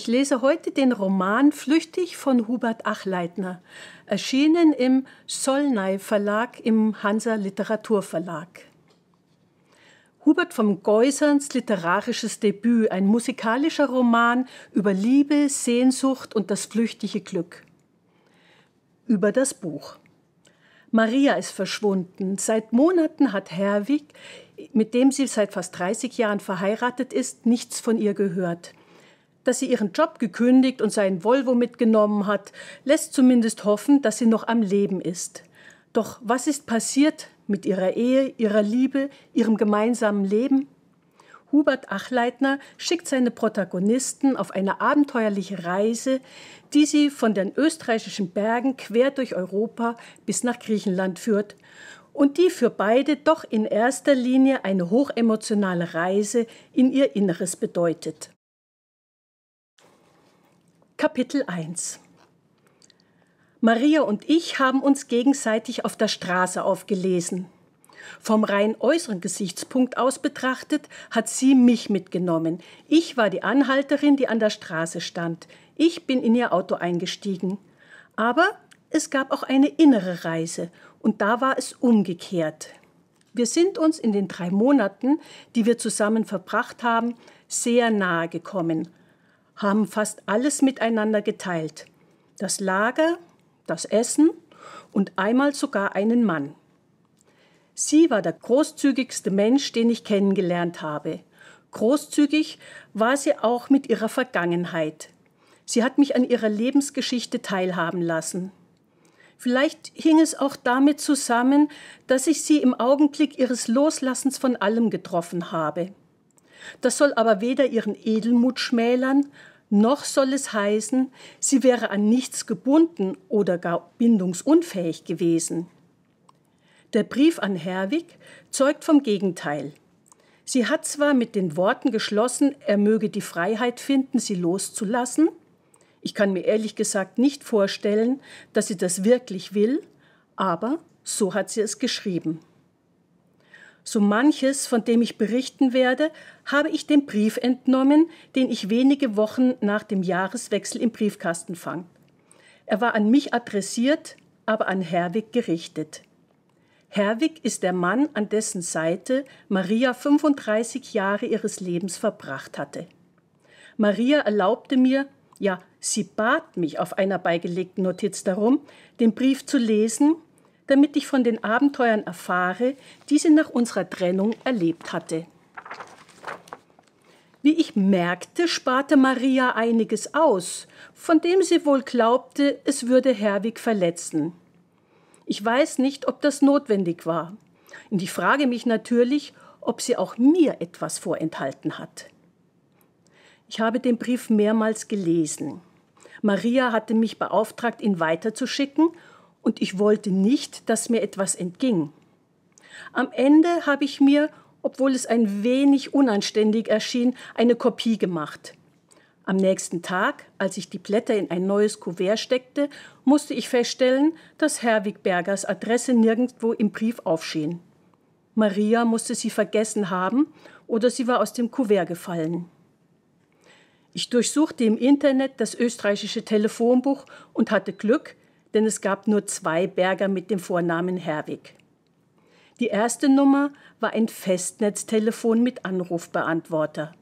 Ich lese heute den Roman Flüchtig von Hubert Achleitner, erschienen im Solnay Verlag im Hansa Literaturverlag. Hubert vom Geuserns literarisches Debüt, ein musikalischer Roman über Liebe, Sehnsucht und das flüchtige Glück. Über das Buch. Maria ist verschwunden. Seit Monaten hat Herwig, mit dem sie seit fast 30 Jahren verheiratet ist, nichts von ihr gehört dass sie ihren Job gekündigt und seinen Volvo mitgenommen hat, lässt zumindest hoffen, dass sie noch am Leben ist. Doch was ist passiert mit ihrer Ehe, ihrer Liebe, ihrem gemeinsamen Leben? Hubert Achleitner schickt seine Protagonisten auf eine abenteuerliche Reise, die sie von den österreichischen Bergen quer durch Europa bis nach Griechenland führt und die für beide doch in erster Linie eine hochemotionale Reise in ihr Inneres bedeutet. Kapitel 1 Maria und ich haben uns gegenseitig auf der Straße aufgelesen. Vom rein äußeren Gesichtspunkt aus betrachtet hat sie mich mitgenommen. Ich war die Anhalterin, die an der Straße stand. Ich bin in ihr Auto eingestiegen. Aber es gab auch eine innere Reise und da war es umgekehrt. Wir sind uns in den drei Monaten, die wir zusammen verbracht haben, sehr nahe gekommen haben fast alles miteinander geteilt. Das Lager, das Essen und einmal sogar einen Mann. Sie war der großzügigste Mensch, den ich kennengelernt habe. Großzügig war sie auch mit ihrer Vergangenheit. Sie hat mich an ihrer Lebensgeschichte teilhaben lassen. Vielleicht hing es auch damit zusammen, dass ich sie im Augenblick ihres Loslassens von allem getroffen habe. Das soll aber weder ihren Edelmut schmälern, noch soll es heißen, sie wäre an nichts gebunden oder gar bindungsunfähig gewesen. Der Brief an Herwig zeugt vom Gegenteil. Sie hat zwar mit den Worten geschlossen, er möge die Freiheit finden, sie loszulassen. Ich kann mir ehrlich gesagt nicht vorstellen, dass sie das wirklich will, aber so hat sie es geschrieben. So manches, von dem ich berichten werde, habe ich dem Brief entnommen, den ich wenige Wochen nach dem Jahreswechsel im Briefkasten fand. Er war an mich adressiert, aber an Herwig gerichtet. Herwig ist der Mann, an dessen Seite Maria 35 Jahre ihres Lebens verbracht hatte. Maria erlaubte mir, ja, sie bat mich auf einer beigelegten Notiz darum, den Brief zu lesen damit ich von den Abenteuern erfahre, die sie nach unserer Trennung erlebt hatte. Wie ich merkte, sparte Maria einiges aus, von dem sie wohl glaubte, es würde Herwig verletzen. Ich weiß nicht, ob das notwendig war. Und ich frage mich natürlich, ob sie auch mir etwas vorenthalten hat. Ich habe den Brief mehrmals gelesen. Maria hatte mich beauftragt, ihn weiterzuschicken und ich wollte nicht, dass mir etwas entging. Am Ende habe ich mir, obwohl es ein wenig unanständig erschien, eine Kopie gemacht. Am nächsten Tag, als ich die Blätter in ein neues Kuvert steckte, musste ich feststellen, dass Herwig Bergers Adresse nirgendwo im Brief aufschien. Maria musste sie vergessen haben oder sie war aus dem Kuvert gefallen. Ich durchsuchte im Internet das österreichische Telefonbuch und hatte Glück, denn es gab nur zwei Berger mit dem Vornamen Herwig. Die erste Nummer war ein Festnetztelefon mit Anrufbeantworter.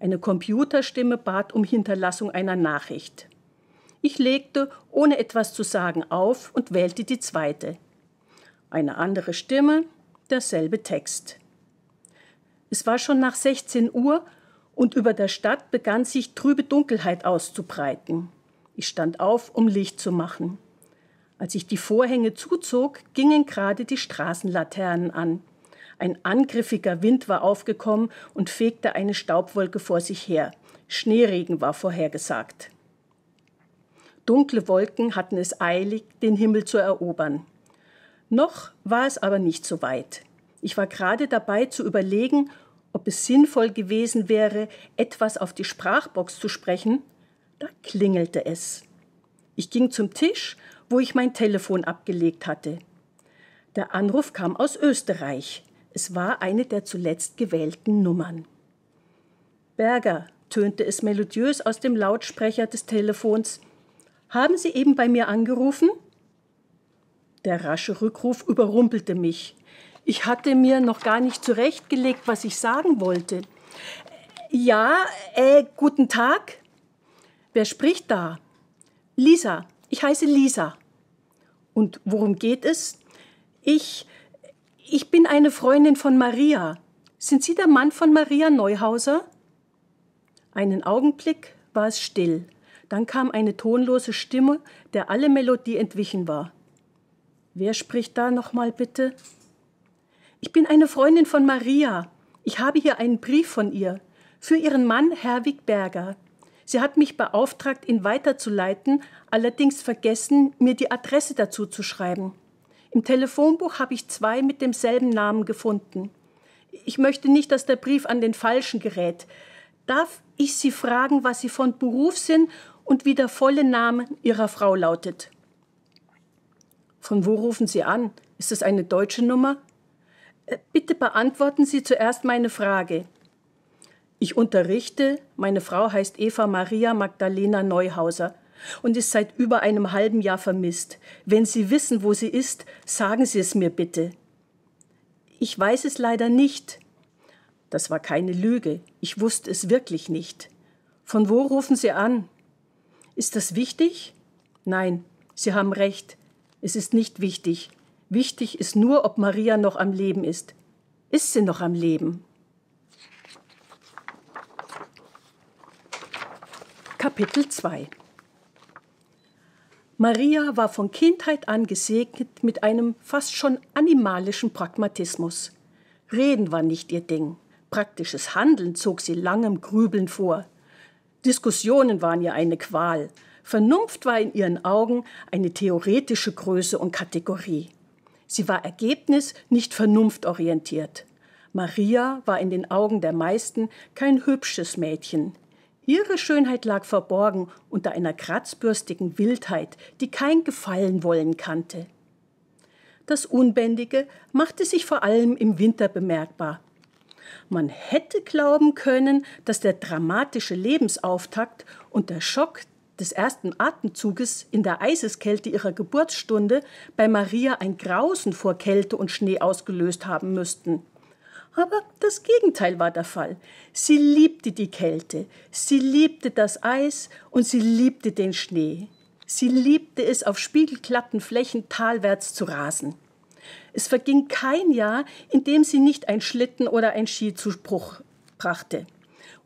Eine Computerstimme bat um Hinterlassung einer Nachricht. Ich legte, ohne etwas zu sagen, auf und wählte die zweite. Eine andere Stimme, derselbe Text. Es war schon nach 16 Uhr und über der Stadt begann sich trübe Dunkelheit auszubreiten. Ich stand auf, um Licht zu machen. Als ich die Vorhänge zuzog, gingen gerade die Straßenlaternen an. Ein angriffiger Wind war aufgekommen und fegte eine Staubwolke vor sich her. Schneeregen war vorhergesagt. Dunkle Wolken hatten es eilig, den Himmel zu erobern. Noch war es aber nicht so weit. Ich war gerade dabei zu überlegen, ob es sinnvoll gewesen wäre, etwas auf die Sprachbox zu sprechen, da klingelte es. Ich ging zum Tisch, wo ich mein Telefon abgelegt hatte. Der Anruf kam aus Österreich. Es war eine der zuletzt gewählten Nummern. Berger, tönte es melodiös aus dem Lautsprecher des Telefons, haben Sie eben bei mir angerufen? Der rasche Rückruf überrumpelte mich. Ich hatte mir noch gar nicht zurechtgelegt, was ich sagen wollte. Ja, äh, guten Tag. Wer spricht da? Lisa, ich heiße Lisa. Und worum geht es? Ich, ich bin eine Freundin von Maria. Sind Sie der Mann von Maria Neuhauser? Einen Augenblick war es still. Dann kam eine tonlose Stimme, der alle Melodie entwichen war. Wer spricht da nochmal bitte? Ich bin eine Freundin von Maria. Ich habe hier einen Brief von ihr. Für ihren Mann Herwig Berger. Sie hat mich beauftragt, ihn weiterzuleiten, allerdings vergessen, mir die Adresse dazu zu schreiben. Im Telefonbuch habe ich zwei mit demselben Namen gefunden. Ich möchte nicht, dass der Brief an den Falschen gerät. Darf ich Sie fragen, was Sie von Beruf sind und wie der volle Name Ihrer Frau lautet? Von wo rufen Sie an? Ist es eine deutsche Nummer? Äh, bitte beantworten Sie zuerst meine Frage. Ich unterrichte, meine Frau heißt Eva Maria Magdalena Neuhauser und ist seit über einem halben Jahr vermisst. Wenn Sie wissen, wo sie ist, sagen Sie es mir bitte. Ich weiß es leider nicht. Das war keine Lüge. Ich wusste es wirklich nicht. Von wo rufen Sie an? Ist das wichtig? Nein, Sie haben recht. Es ist nicht wichtig. Wichtig ist nur, ob Maria noch am Leben ist. Ist sie noch am Leben? Kapitel 2 Maria war von Kindheit an gesegnet mit einem fast schon animalischen Pragmatismus. Reden war nicht ihr Ding. Praktisches Handeln zog sie langem Grübeln vor. Diskussionen waren ihr eine Qual. Vernunft war in ihren Augen eine theoretische Größe und Kategorie. Sie war Ergebnis, nicht vernunftorientiert. Maria war in den Augen der meisten kein hübsches Mädchen. Ihre Schönheit lag verborgen unter einer kratzbürstigen Wildheit, die kein Gefallen wollen kannte. Das Unbändige machte sich vor allem im Winter bemerkbar. Man hätte glauben können, dass der dramatische Lebensauftakt und der Schock des ersten Atemzuges in der Eiseskälte ihrer Geburtsstunde bei Maria ein Grausen vor Kälte und Schnee ausgelöst haben müssten. Aber das Gegenteil war der Fall. Sie liebte die Kälte, sie liebte das Eis und sie liebte den Schnee. Sie liebte es, auf spiegelglatten Flächen talwärts zu rasen. Es verging kein Jahr, in dem sie nicht ein Schlitten oder ein Ski zu Bruch brachte.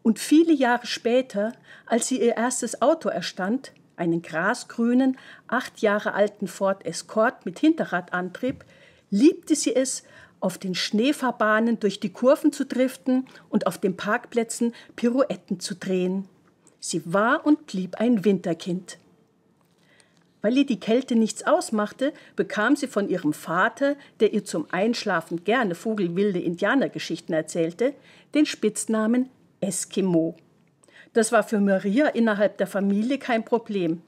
Und viele Jahre später, als sie ihr erstes Auto erstand, einen grasgrünen, acht Jahre alten Ford Escort mit Hinterradantrieb, liebte sie es, auf den Schneefahrbahnen durch die Kurven zu driften und auf den Parkplätzen Pirouetten zu drehen. Sie war und blieb ein Winterkind. Weil ihr die Kälte nichts ausmachte, bekam sie von ihrem Vater, der ihr zum Einschlafen gerne vogelwilde Indianergeschichten erzählte, den Spitznamen Eskimo. Das war für Maria innerhalb der Familie kein Problem.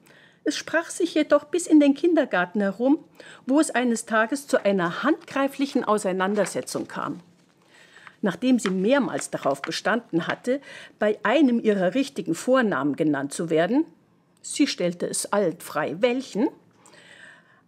Es sprach sich jedoch bis in den Kindergarten herum, wo es eines Tages zu einer handgreiflichen Auseinandersetzung kam. Nachdem sie mehrmals darauf bestanden hatte, bei einem ihrer richtigen Vornamen genannt zu werden, sie stellte es altfrei welchen,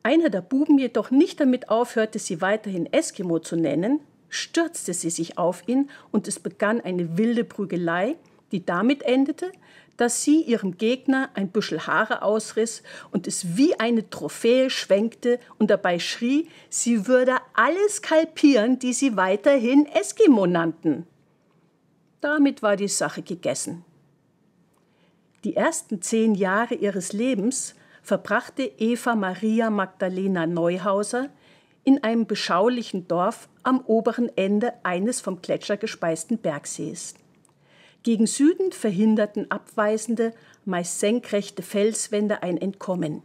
einer der Buben jedoch nicht damit aufhörte, sie weiterhin Eskimo zu nennen, stürzte sie sich auf ihn und es begann eine wilde Prügelei, die damit endete, dass sie ihrem Gegner ein Büschel Haare ausriss und es wie eine Trophäe schwenkte und dabei schrie, sie würde alles kalpieren, die sie weiterhin Eskimo nannten. Damit war die Sache gegessen. Die ersten zehn Jahre ihres Lebens verbrachte Eva Maria Magdalena Neuhauser in einem beschaulichen Dorf am oberen Ende eines vom Gletscher gespeisten Bergsees. Gegen Süden verhinderten abweisende, meist senkrechte Felswände ein Entkommen.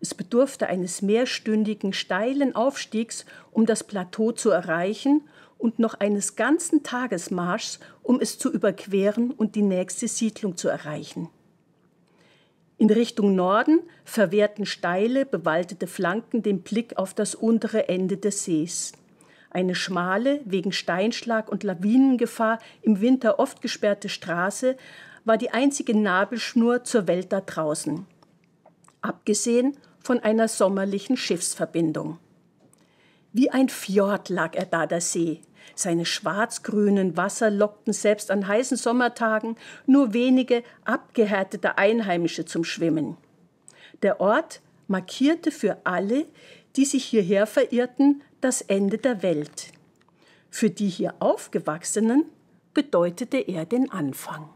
Es bedurfte eines mehrstündigen steilen Aufstiegs, um das Plateau zu erreichen und noch eines ganzen Tagesmarschs, um es zu überqueren und die nächste Siedlung zu erreichen. In Richtung Norden verwehrten steile, bewaldete Flanken den Blick auf das untere Ende des Sees. Eine schmale, wegen Steinschlag und Lawinengefahr im Winter oft gesperrte Straße war die einzige Nabelschnur zur Welt da draußen. Abgesehen von einer sommerlichen Schiffsverbindung. Wie ein Fjord lag er da, der See. Seine schwarz-grünen Wasser lockten selbst an heißen Sommertagen nur wenige abgehärtete Einheimische zum Schwimmen. Der Ort markierte für alle, die sich hierher verirrten, das Ende der Welt. Für die hier Aufgewachsenen bedeutete er den Anfang.